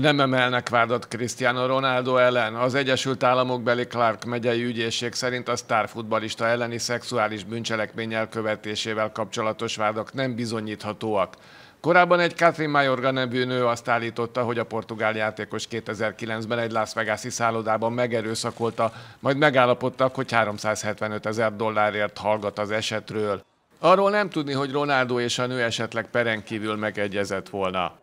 nem emelnek vádat Cristiano Ronaldo ellen. Az Egyesült Államok beli Clark megyei ügyészség szerint a sztárfutbalista elleni szexuális bűncselekmény elkövetésével kapcsolatos vádak nem bizonyíthatóak. Korábban egy Catherine Mayorga nevű nő azt állította, hogy a portugál játékos 2009-ben egy Las Vegas-i szállodában megerőszakolta, majd megállapodtak, hogy 375 ezer dollárért hallgat az esetről. Arról nem tudni, hogy Ronaldo és a nő esetleg peren kívül megegyezett volna.